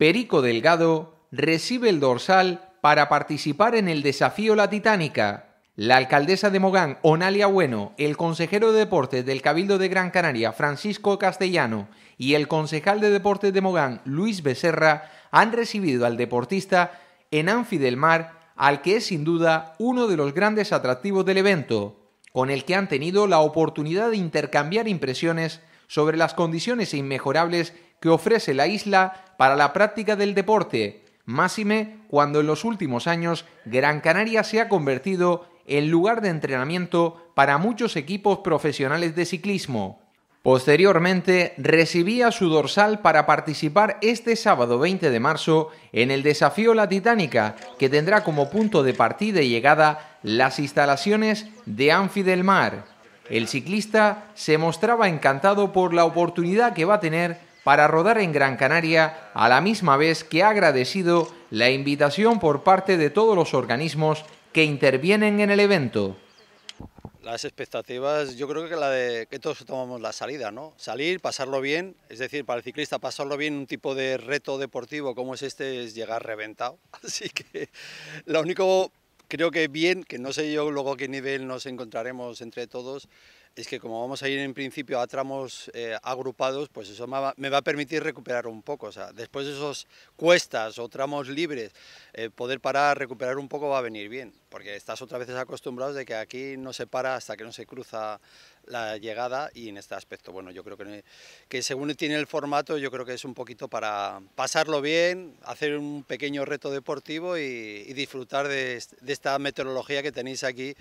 Perico Delgado recibe el dorsal para participar en el desafío La Titánica. La alcaldesa de Mogán, Onalia Bueno, el consejero de Deportes del Cabildo de Gran Canaria, Francisco Castellano, y el concejal de Deportes de Mogán, Luis Becerra, han recibido al deportista en Anfi del Mar, al que es sin duda uno de los grandes atractivos del evento, con el que han tenido la oportunidad de intercambiar impresiones sobre las condiciones inmejorables que ofrece la isla para la práctica del deporte, máxime cuando en los últimos años Gran Canaria se ha convertido en lugar de entrenamiento para muchos equipos profesionales de ciclismo. Posteriormente recibía su dorsal para participar este sábado 20 de marzo en el desafío La Titánica, que tendrá como punto de partida y llegada las instalaciones de Anfi del Mar. El ciclista se mostraba encantado por la oportunidad que va a tener para rodar en Gran Canaria, a la misma vez que ha agradecido la invitación por parte de todos los organismos que intervienen en el evento. Las expectativas, yo creo que la de que todos tomamos la salida, ¿no? Salir, pasarlo bien, es decir, para el ciclista pasarlo bien, un tipo de reto deportivo como es este es llegar reventado. Así que lo único, creo que bien, que no sé yo luego qué nivel nos encontraremos entre todos, es que como vamos a ir en principio a tramos eh, agrupados, pues eso me va, a permitir recuperar un poco. O sea, después de esos cuestas o tramos libres, eh, poder parar, recuperar un poco va a venir bien porque estás otra veces acostumbrados de que aquí no se para hasta que no se cruza la llegada y en este aspecto, bueno, yo creo que, que según tiene el formato, yo creo que es un poquito para pasarlo bien, hacer un pequeño reto deportivo y, disfrutar de, esta meteorología que tenéis aquí,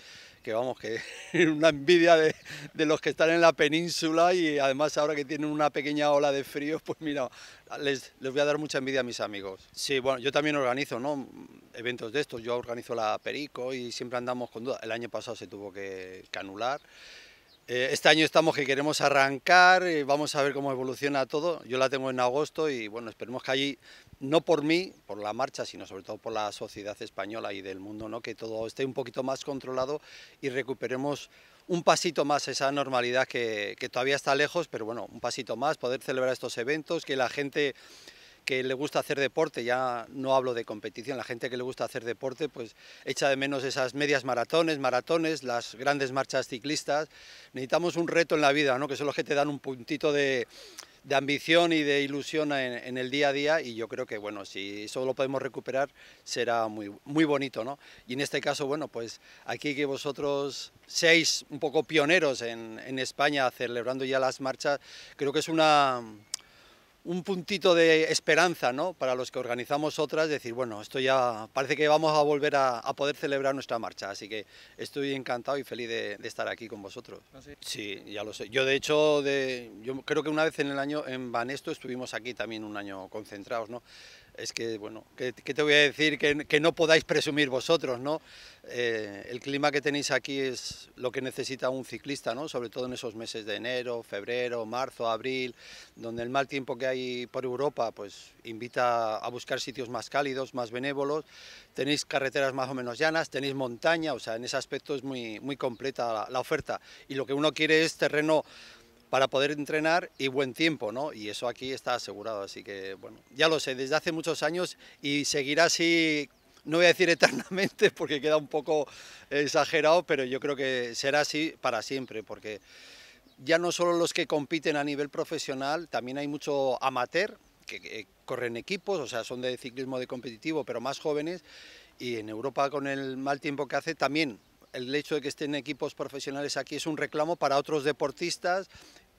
que vamos, que es una envidia de, de los que están en la península y además ahora que tienen una pequeña ola de frío, pues mira, les, les, voy a dar mucha envidia a mis amigos. Sí, bueno, yo también organizo, ¿no? Eventos de estos, yo organizo la Perico, y siempre andamos con dudas El año pasado se tuvo que, canular, eh, este año estamos que queremos arrancar, eh, vamos a ver cómo evoluciona todo. Yo la tengo en agosto y bueno, esperemos que allí, no por mí, por la marcha, sino sobre todo por la sociedad española y del mundo, ¿no? que todo esté un poquito más controlado y recuperemos un pasito más esa normalidad que, que todavía está lejos, pero bueno, un pasito más, poder celebrar estos eventos, que la gente que le gusta hacer deporte, ya no hablo de competición, la gente que le gusta hacer deporte pues echa de menos esas medias maratones, maratones, las grandes marchas ciclistas. Necesitamos un reto en la vida, ¿no? que son los que te dan un puntito de, ambición y de ilusión en, el día a día y yo creo que bueno, si eso lo podemos recuperar será muy, muy bonito, ¿no? Y en este caso, bueno, pues aquí que vosotros seáis un poco pioneros en España celebrando ya las marchas, creo que es una, un puntito de esperanza ¿no? para los que organizamos otras, decir, bueno, esto ya parece que vamos a volver a, poder celebrar nuestra marcha, así que estoy encantado y feliz de, estar aquí con vosotros. ¿Ah, sí? ya lo sé. Yo de hecho, de, yo creo que una vez en el año en Banesto estuvimos aquí también un año concentrados, ¿no? es que, bueno, ¿qué, te voy a decir que, no podáis presumir vosotros, no? Eh, el clima que tenéis aquí es lo que necesita un ciclista, ¿no? Sobre todo en esos meses de enero, febrero, marzo, abril, donde el mal tiempo que hay por Europa, pues invita a buscar sitios más cálidos, más benévolos. Tenéis carreteras más o menos llanas, tenéis montaña, o sea, en ese aspecto es muy, muy completa la oferta. Y lo que uno quiere es terreno para poder entrenar y buen tiempo, ¿no? Y eso aquí está asegurado, así que bueno, ya lo sé, desde hace muchos años y seguirá así, no voy a decir eternamente porque queda un poco exagerado, pero yo creo que será así para siempre, porque ya no solo los que compiten a nivel profesional, también hay mucho amateur que, corren equipos, o sea, son de ciclismo de competitivo, pero más jóvenes, y en Europa con el mal tiempo que hace también el hecho de que estén equipos profesionales aquí es un reclamo para otros deportistas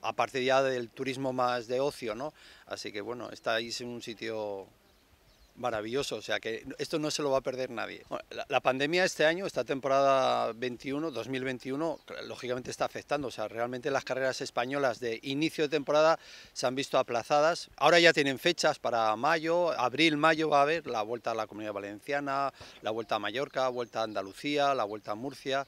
aparte ya del turismo más de ocio, ¿no? Así que bueno, estáis en un sitio maravilloso, o sea que esto no se lo va a perder nadie. la, pandemia este año, esta temporada 21, 2021, lógicamente está afectando, o sea, realmente las carreras españolas de inicio de temporada se han visto aplazadas. Ahora ya tienen fechas para mayo, abril, mayo va a haber la vuelta a la Comunidad Valenciana, la vuelta a Mallorca, vuelta a Andalucía, la vuelta a Murcia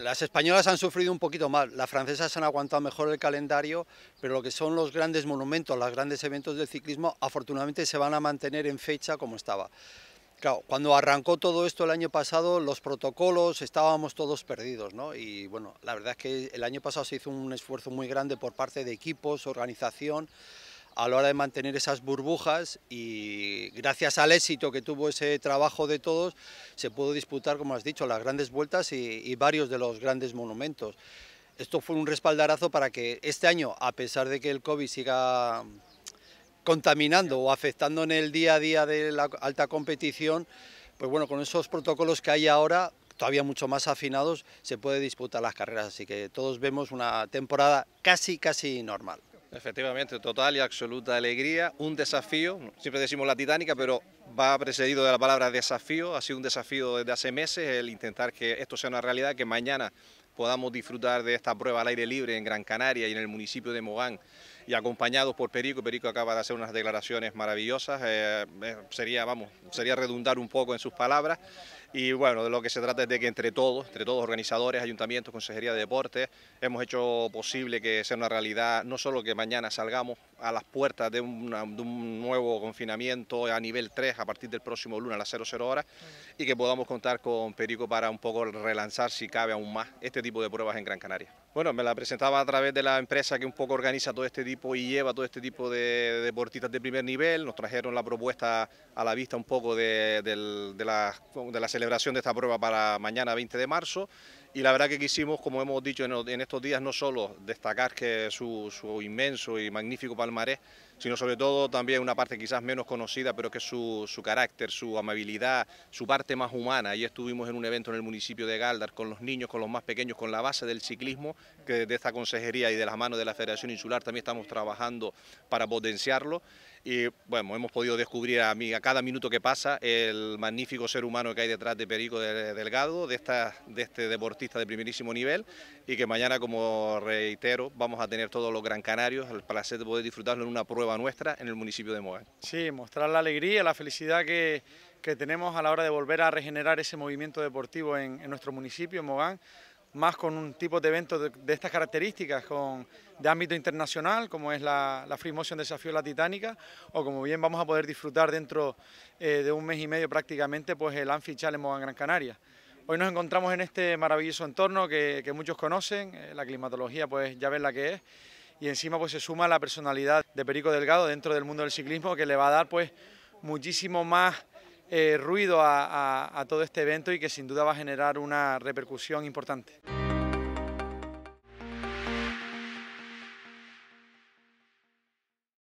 las españolas han sufrido un poquito más, las francesas han aguantado mejor el calendario, pero lo que son los grandes monumentos, los grandes eventos del ciclismo, afortunadamente se van a mantener en fecha como estaba. cuando arrancó todo esto el año pasado, los protocolos estábamos todos perdidos, ¿no? Y bueno, la verdad es que el año pasado se hizo un esfuerzo muy grande por parte de equipos, organización, a la hora de mantener esas burbujas y gracias al éxito que tuvo ese trabajo de todos se pudo disputar, como has dicho, las grandes vueltas y, varios de los grandes monumentos. Esto fue un respaldarazo para que este año, a pesar de que el COVID siga contaminando o afectando en el día a día de la alta competición, pues bueno, con esos protocolos que hay ahora, todavía mucho más afinados, se puede disputar las carreras. Así que todos vemos una temporada casi, casi normal. Efectivamente, total y absoluta alegría, un desafío, siempre decimos la titánica, pero va precedido de la palabra desafío, ha sido un desafío desde hace meses el intentar que esto sea una realidad, que mañana podamos disfrutar de esta prueba al aire libre en Gran Canaria y en el municipio de Mogán y acompañados por Perico. Perico acaba de hacer unas declaraciones maravillosas, eh, eh, sería, vamos, sería redundar un poco en sus palabras. Y bueno, de lo que se trata es de que entre todos, entre todos organizadores, ayuntamientos, consejería de deportes, hemos hecho posible que sea una realidad, no solo que mañana salgamos a las puertas de, de un nuevo confinamiento a nivel 3 a partir del próximo lunes a las 00 horas y que podamos contar con Perico para un poco relanzar, si cabe aún más, este tipo de pruebas en Gran Canaria. Bueno, me la presentaba a través de la empresa que un poco organiza todo este tipo y lleva todo este tipo de deportistas de primer nivel. Nos trajeron la propuesta a la vista un poco de, la, de la celebración de esta prueba para mañana 20 de marzo y la verdad que quisimos, como hemos dicho en, estos días, no solo destacar que su, inmenso y magnífico palmarés, sino sobre todo también una parte quizás menos conocida, pero que es su, carácter, su amabilidad, su parte más humana. y estuvimos en un evento en el municipio de Galdar con los niños, con los más pequeños, con la base del ciclismo, que de esta consejería y de las manos de la Federación Insular también estamos trabajando para potenciarlo y bueno, hemos podido descubrir a, cada minuto que pasa el magnífico ser humano que hay detrás de Perico Delgado, de, esta, de este deportista de primerísimo nivel y que mañana, como reitero, vamos a tener todos los Gran Canarios el placer de poder disfrutarlo en una prueba nuestra en el municipio de Mogán. Sí, mostrar la alegría, la felicidad que, que tenemos a la hora de volver a regenerar ese movimiento deportivo en, en nuestro municipio, en Mogán más con un tipo de evento de, estas características, con, de ámbito internacional, como es la, Free Motion Desafío La Titánica, o como bien vamos a poder disfrutar dentro eh, de un mes y medio prácticamente, pues el Anfi Challenge en Gran Canaria. Hoy nos encontramos en este maravilloso entorno que, muchos conocen, eh, la climatología pues ya ven la que es, y encima pues se suma la personalidad de Perico Delgado dentro del mundo del ciclismo que le va a dar pues muchísimo más eh, ruido a todo este evento y que sin duda va a generar una repercusión importante.